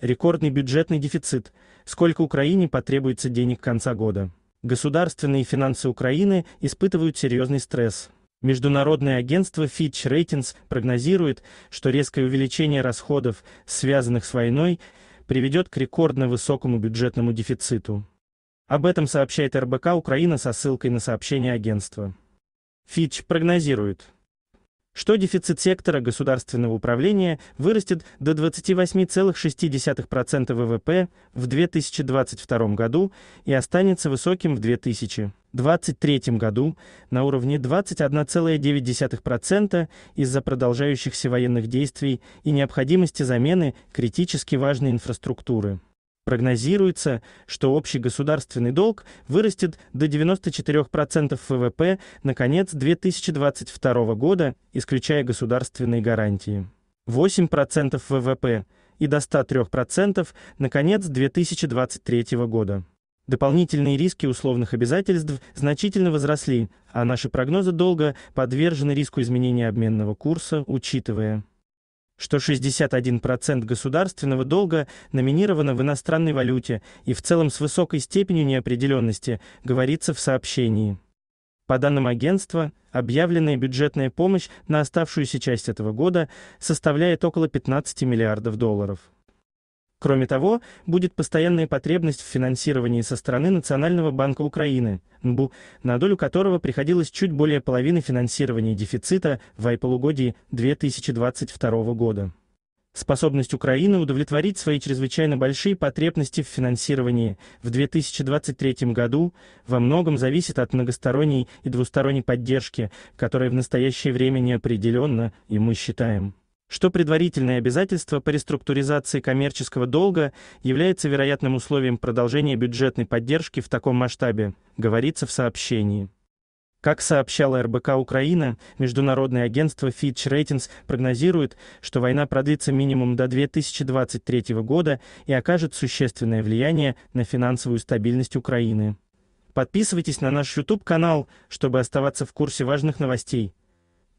Рекордный бюджетный дефицит. Сколько Украине потребуется денег к конца года? Государственные финансы Украины испытывают серьезный стресс. Международное агентство Fitch Ratings прогнозирует, что резкое увеличение расходов, связанных с войной, приведет к рекордно высокому бюджетному дефициту. Об этом сообщает РБК Украина со ссылкой на сообщение агентства. Fitch прогнозирует что дефицит сектора государственного управления вырастет до 28,6% ВВП в 2022 году и останется высоким в 2023 году на уровне 21,9% из-за продолжающихся военных действий и необходимости замены критически важной инфраструктуры. Прогнозируется, что общий государственный долг вырастет до 94% ВВП на конец 2022 года, исключая государственные гарантии. 8% ВВП и до 103% на конец 2023 года. Дополнительные риски условных обязательств значительно возросли, а наши прогнозы долга подвержены риску изменения обменного курса, учитывая что 61% государственного долга номинировано в иностранной валюте и в целом с высокой степенью неопределенности, говорится в сообщении. По данным агентства, объявленная бюджетная помощь на оставшуюся часть этого года составляет около 15 миллиардов долларов. Кроме того, будет постоянная потребность в финансировании со стороны Национального банка Украины, НБУ, на долю которого приходилось чуть более половины финансирования дефицита в ай-полугодии 2022 года. Способность Украины удовлетворить свои чрезвычайно большие потребности в финансировании в 2023 году во многом зависит от многосторонней и двусторонней поддержки, которая в настоящее время неопределенно, и мы считаем, что предварительное обязательство по реструктуризации коммерческого долга является вероятным условием продолжения бюджетной поддержки в таком масштабе, говорится в сообщении. Как сообщало РБК Украина, международное агентство Fitch Ratings прогнозирует, что война продлится минимум до 2023 года и окажет существенное влияние на финансовую стабильность Украины. Подписывайтесь на наш YouTube-канал, чтобы оставаться в курсе важных новостей.